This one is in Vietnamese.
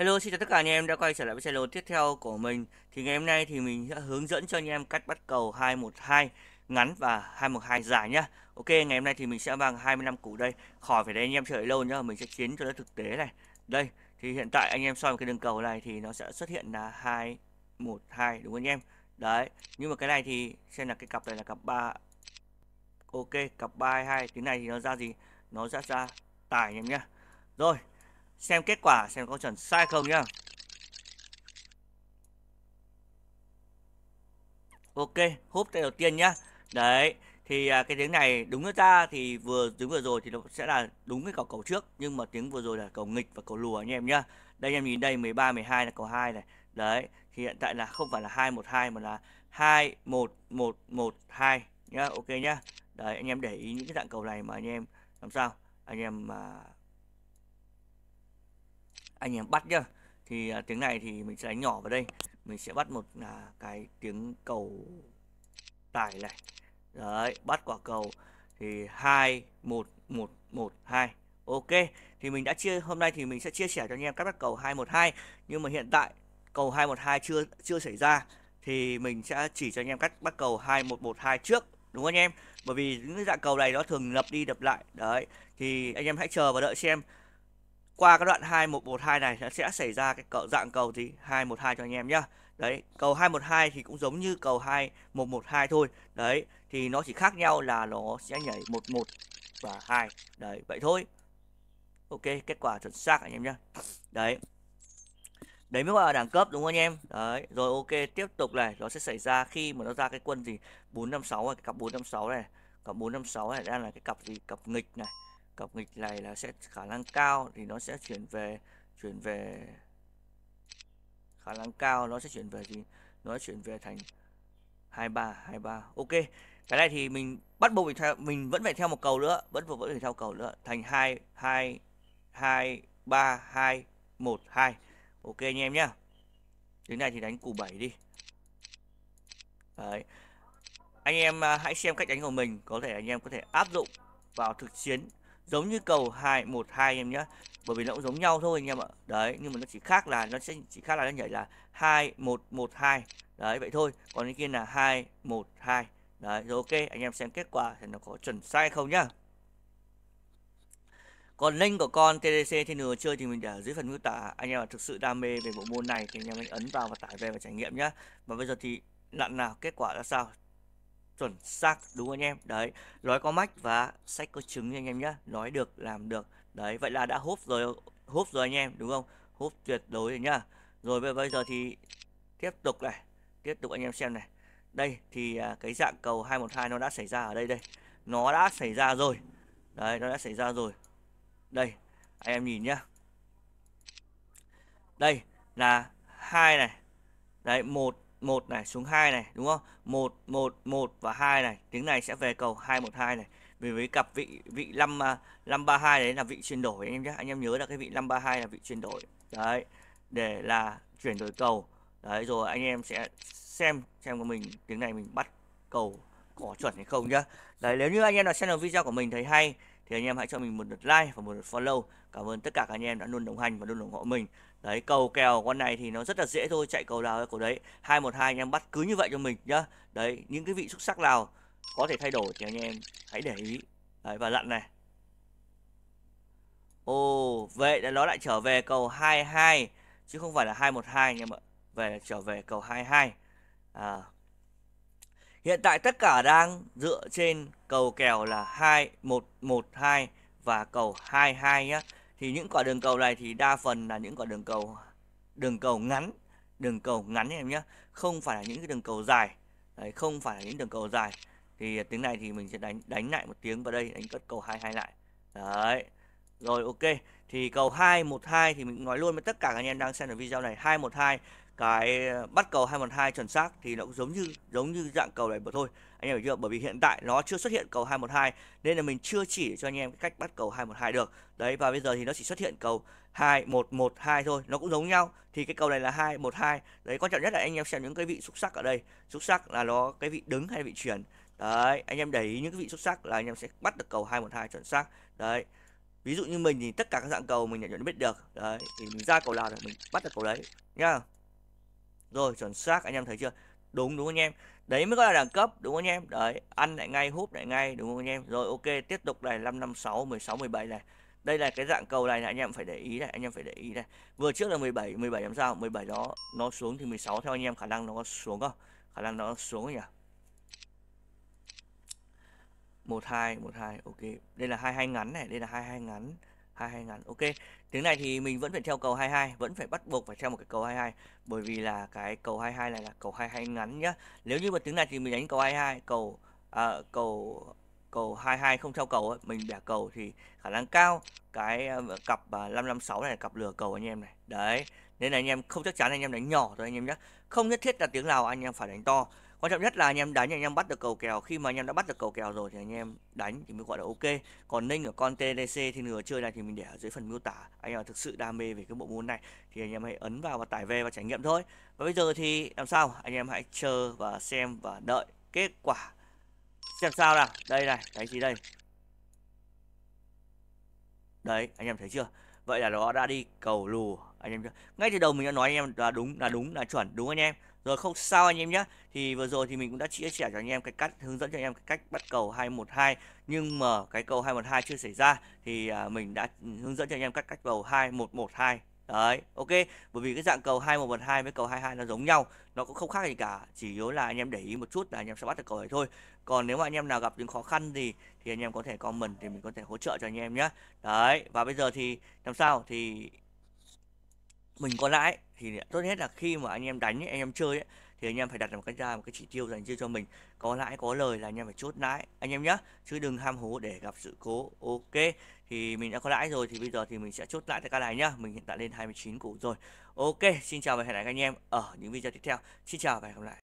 Hello, xin chào tất cả anh em đã quay trở lại với channel tiếp theo của mình. Thì ngày hôm nay thì mình sẽ hướng dẫn cho anh em cách bắt cầu 212 ngắn và 212 dài nhá. Ok, ngày hôm nay thì mình sẽ mang 25 củ đây. Khỏi phải để anh em chờ lâu nhá, mình sẽ chiến cho nó thực tế này. Đây, thì hiện tại anh em soi một cái đường cầu này thì nó sẽ xuất hiện là 212 đúng không anh em? Đấy, nhưng mà cái này thì xem là cái cặp này là cặp 3. Ok, cặp 322 cái này thì nó ra gì? Nó sẽ ra tải anh em nhá. Rồi, xem kết quả xem có chuẩn sai không nhá ok hốp tay đầu tiên nhá đấy thì à, cái tiếng này đúng ra thì vừa tiếng vừa rồi thì nó sẽ là đúng cái cầu cầu trước nhưng mà tiếng vừa rồi là cầu nghịch và cầu lùa anh em nhá đây anh em nhìn đây 13 12 là cầu hai này đấy thì hiện tại là không phải là 212 mà là 21112 nhá ok nhá đấy anh em để ý những cái dạng cầu này mà anh em làm sao anh em mà anh em bắt nhá thì uh, tiếng này thì mình sẽ đánh nhỏ vào đây mình sẽ bắt một là cái tiếng cầu tải này đấy bắt quả cầu thì hai một một một hai ok thì mình đã chia hôm nay thì mình sẽ chia sẻ cho anh em các bắt cầu hai một hai nhưng mà hiện tại cầu hai một hai chưa chưa xảy ra thì mình sẽ chỉ cho anh em cách bắt cầu hai một một hai trước đúng không anh em bởi vì những dạng cầu này nó thường lập đi lập lại đấy thì anh em hãy chờ và đợi xem qua cái đoạn 2112 này nó sẽ xảy ra cái cậu dạng cầu gì 212 cho anh em nhá. Đấy, cầu 212 thì cũng giống như cầu 2112 thôi. Đấy, thì nó chỉ khác nhau là nó sẽ nhảy 11 và 2. Đấy, vậy thôi. Ok, kết quả chuẩn xác anh em nhá. Đấy. Đấy mới gọi là đẳng cấp đúng không anh em? Đấy, rồi ok, tiếp tục này, nó sẽ xảy ra khi mà nó ra cái quân gì 456 này, cái cặp 456 này, cặp 456 này đang là cái cặp gì? Cặp nghịch này cặp nghịch này là sẽ khả năng cao thì nó sẽ chuyển về chuyển về khả năng cao nó sẽ chuyển về gì nó chuyển về thành 23 23 ok cái này thì mình bắt buộc mình theo mình vẫn phải theo một cầu nữa vẫn vẫn phải theo cầu nữa thành 2 2 2 3 2 1 2 ok anh em nhá đến này thì đánh củ 7 đi Đấy. anh em à, hãy xem cách đánh của mình có thể anh em có thể áp dụng vào thực chiến giống như cầu 212 em nhé bởi vì nó cũng giống nhau thôi anh em ạ đấy nhưng mà nó chỉ khác là nó sẽ chỉ khác là nó nhảy là 2112 đấy vậy thôi còn cái kia là 212 đấy rồi ok anh em xem kết quả thì nó có chuẩn sai không nhá còn link của con TDC thì nửa chơi thì mình để ở dưới phần mô tả anh em thực sự đam mê về bộ môn này thì anh em hãy ấn vào và tải về và trải nghiệm nhá và bây giờ thì lặn nào kết quả ra sao chuẩn xác đúng anh em đấy nói có mách và sách có trứng anh em nhé nói được làm được đấy vậy là đã hốp rồi hốp rồi anh em đúng không hốp tuyệt đối rồi nhá rồi bây giờ thì tiếp tục này tiếp tục anh em xem này đây thì à, cái dạng cầu 212 nó đã xảy ra ở đây đây nó đã xảy ra rồi đấy nó đã xảy ra rồi đây anh em nhìn nhá đây là hai này đấy một 1 này xuống 2 này đúng không 1 1 1 và 2 này tiếng này sẽ về cầu 212 này vì với cặp vị vị 5 532 à, đấy là vị chuyển đổi anh em nhé anh em nhớ là cái vị 532 là vị chuyển đổi đấy để là chuyển đổi cầu đấy rồi anh em sẽ xem xem của mình tiếng này mình bắt cầu có chuẩn hay không nhá đấy nếu như anh em nào xem được video của mình thấy hay thì anh em hãy cho mình một lượt like và một lượt follow cảm ơn tất cả các anh em đã luôn đồng hành và luôn ủng hộ mình Đấy cầu kèo con này thì nó rất là dễ thôi chạy cầu nào cầu đấy 212 anh em bắt cứ như vậy cho mình nhá Đấy những cái vị xuất sắc nào có thể thay đổi thì anh em hãy để ý Đấy và lặn này Ồ vậy là nó lại trở về cầu 22 Chứ không phải là 212 anh em ạ Về trở về cầu 22 à. Hiện tại tất cả đang dựa trên cầu kèo là 2112 và cầu 22 nhé thì những quả đường cầu này thì đa phần là những quả đường cầu đường cầu ngắn đường cầu ngắn em nhé không phải là những cái đường cầu dài Đấy, không phải là những đường cầu dài thì tiếng này thì mình sẽ đánh đánh lại một tiếng vào đây đánh cất cầu 22 lại đấy rồi ok thì cầu 212 thì mình nói luôn với tất cả các anh em đang xem ở video này 212 cái ờ, bắt cầu 212 chuẩn xác thì nó cũng giống như giống như dạng cầu này mà thôi anh em hiểu chưa bởi vì hiện tại nó chưa xuất hiện cầu 212 nên là mình chưa chỉ cho anh em cách bắt cầu 212 được đấy và bây giờ thì nó chỉ xuất hiện cầu 2112 thôi nó cũng giống nhau thì cái cầu này là 212 đấy quan trọng nhất là anh em xem những cái vị xúc sắc ở đây xúc sắc là nó cái vị đứng hay vị chuyển đấy anh em để ý những cái vị xúc sắc là anh em sẽ bắt được cầu 212 chuẩn xác đấy ví dụ như mình thì tất cả các dạng cầu mình nhận biết được đấy thì mình ra cầu nào là mình bắt được cầu đấy nhá rồi chuẩn xác anh em thấy chưa đúng đúng anh em đấy mới gọi là đẳng cấp đúng không anh em đấy ăn lại ngay hút lại ngay đúng không anh em rồi ok tiếp tục này 556 16 17 này đây là cái dạng cầu này, này anh em phải để ý này anh em phải để ý này vừa trước là 17 17 làm sao 17 đó nó xuống thì 16 theo anh em khả năng nó có xuống không khả năng nó xuống không nhỉ 12 12 ok đây là 22 ngắn này đây là 22 ngắn 22 ngắn ok tiếng này thì mình vẫn phải theo cầu 22 vẫn phải bắt buộc phải theo một cái cầu 22 bởi vì là cái cầu 22 này là cầu 22 ngắn nhá nếu như mà tiếng này thì mình đánh cầu 22 cầu à, cầu cầu 22 không theo cầu ấy, mình bẻ cầu thì khả năng cao cái à, cặp 556 à, này là cặp lừa cầu anh em này đấy nên là anh em không chắc chắn anh em đánh nhỏ thôi anh em nhé không nhất thiết là tiếng nào anh em phải đánh to quan trọng nhất là anh em đánh anh em bắt được cầu kèo khi mà anh em đã bắt được cầu kèo rồi thì anh em đánh thì mới gọi là ok còn ninh ở con tdc thì nửa chơi này thì mình để ở dưới phần miêu tả anh em thực sự đam mê về cái bộ môn này thì anh em hãy ấn vào và tải về và trải nghiệm thôi và bây giờ thì làm sao anh em hãy chờ và xem và đợi kết quả xem sao nào đây này cái gì đây đấy anh em thấy chưa vậy là nó đã đi cầu lù anh em chưa ngay từ đầu mình đã nói anh em là đúng là đúng là chuẩn đúng anh em rồi không sao anh em nhé thì vừa rồi thì mình cũng đã chia sẻ cho anh em cái cách hướng dẫn cho anh em cái cách bắt cầu 212 nhưng mà cái cầu 212 chưa xảy ra thì à, mình đã hướng dẫn cho anh em cách cách cầu 2112 Đấy, ok, bởi vì cái dạng cầu 2112 với cầu 22 nó giống nhau, nó cũng không khác gì cả, chỉ yếu là anh em để ý một chút là anh em sẽ bắt được cầu ấy thôi. Còn nếu mà anh em nào gặp những khó khăn gì thì anh em có thể comment thì mình có thể hỗ trợ cho anh em nhé. Đấy, và bây giờ thì làm sao thì mình có lãi thì tốt nhất là khi mà anh em đánh anh em chơi thì anh em phải đặt một cái ra một cái chỉ tiêu dành riêng cho mình có lãi có lời là anh em phải chốt lãi anh em nhé chứ đừng ham hố để gặp sự cố ok thì mình đã có lãi rồi thì bây giờ thì mình sẽ chốt lãi tại cái này nhá mình hiện tại lên 29 củ rồi ok xin chào và hẹn lại các anh em ở những video tiếp theo xin chào và hẹn gặp lại